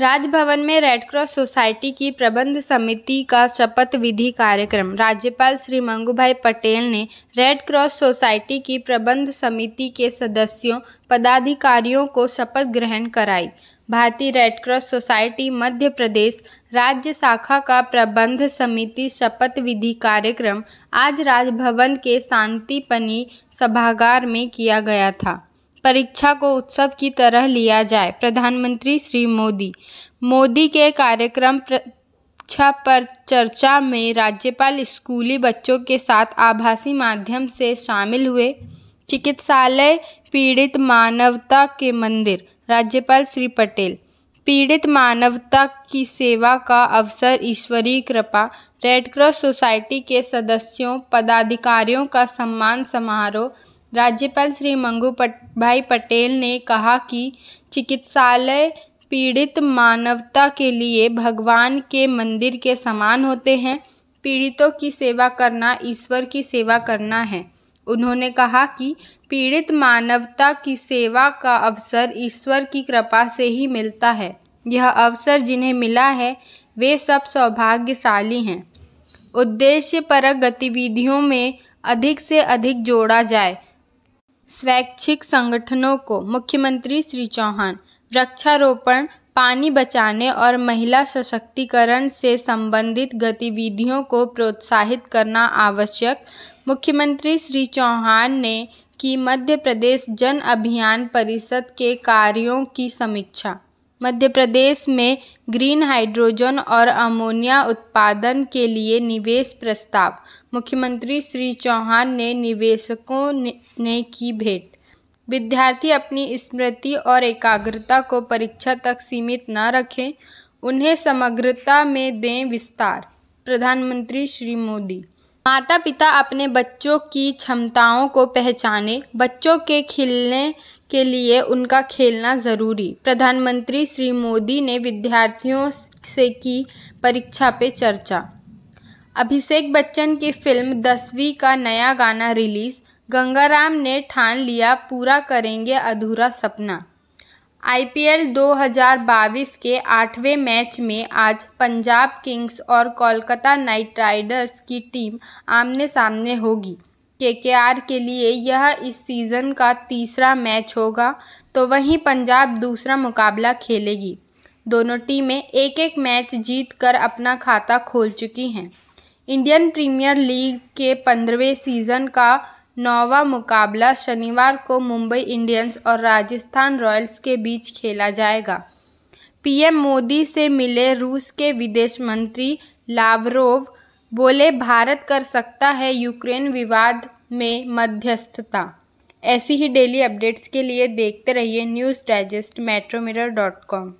राजभवन में Red Cross society की प्रबंध समिति का शपथ विधि कार्यक्रम राज्यपाल श्री मंगूभाई पटेल ने रेड क्रॉस सोसाइटी की प्रबंध समिति के सदस्यों पदाधिकारियों को शपथ ग्रहण कराई भारतीय रेडक्रॉस सोसाइटी मध्य प्रदेश राज्य शाखा का प्रबंध समिति शपथ विधि कार्यक्रम आज राजभवन के शांतिपनी सभागार में किया गया था परीक्षा को उत्सव की तरह लिया जाए प्रधानमंत्री श्री मोदी मोदी के कार्यक्रम परीक्षा पर चर्चा में राज्यपाल स्कूली बच्चों के साथ आभासी माध्यम से शामिल हुए चिकित्सालय पीड़ित मानवता के मंदिर राज्यपाल श्री पटेल पीड़ित मानवता की सेवा का अवसर ईश्वरीय कृपा रेडक्रॉस सोसाइटी के सदस्यों पदाधिकारियों का सम्मान समारोह राज्यपाल श्री मंगू पट भाई पटेल ने कहा कि चिकित्सालय पीड़ित मानवता के लिए भगवान के मंदिर के समान होते हैं पीड़ितों की सेवा करना ईश्वर की सेवा करना है उन्होंने कहा कि पीड़ित मानवता की सेवा का अवसर ईश्वर की कृपा से ही मिलता है यह अवसर जिन्हें मिला है वे सब सौभाग्यशाली हैं उद्देश्य परक गतिविधियों में अधिक से अधिक जोड़ा जाए स्वैच्छिक संगठनों को मुख्यमंत्री श्री चौहान वृक्षारोपण पानी बचाने और महिला सशक्तिकरण से संबंधित गतिविधियों को प्रोत्साहित करना आवश्यक मुख्यमंत्री श्री चौहान ने की मध्य प्रदेश जन अभियान परिषद के कार्यों की समीक्षा मध्य प्रदेश में ग्रीन हाइड्रोजन और अमोनिया उत्पादन के लिए निवेश प्रस्ताव मुख्यमंत्री श्री चौहान ने निवेशकों ने की भेंट विद्यार्थी अपनी स्मृति और एकाग्रता को परीक्षा तक सीमित न रखें उन्हें समग्रता में दें विस्तार प्रधानमंत्री श्री मोदी माता पिता अपने बच्चों की क्षमताओं को पहचाने बच्चों के खिलने के लिए उनका खेलना ज़रूरी प्रधानमंत्री श्री मोदी ने विद्यार्थियों से की परीक्षा पे चर्चा अभिषेक बच्चन की फिल्म दसवीं का नया गाना रिलीज़ गंगाराम ने ठान लिया पूरा करेंगे अधूरा सपना आईपीएल 2022 के आठवें मैच में आज पंजाब किंग्स और कोलकाता नाइट राइडर्स की टीम आमने सामने होगी केकेआर के लिए यह इस सीज़न का तीसरा मैच होगा तो वहीं पंजाब दूसरा मुकाबला खेलेगी दोनों टीमें एक एक मैच जीत कर अपना खाता खोल चुकी हैं इंडियन प्रीमियर लीग के पंद्रहवें सीज़न का नौवा मुकाबला शनिवार को मुंबई इंडियंस और राजस्थान रॉयल्स के बीच खेला जाएगा पीएम मोदी से मिले रूस के विदेश मंत्री लावरोव बोले भारत कर सकता है यूक्रेन विवाद में मध्यस्थता ऐसी ही डेली अपडेट्स के लिए देखते रहिए news digest Metro Mirror dot com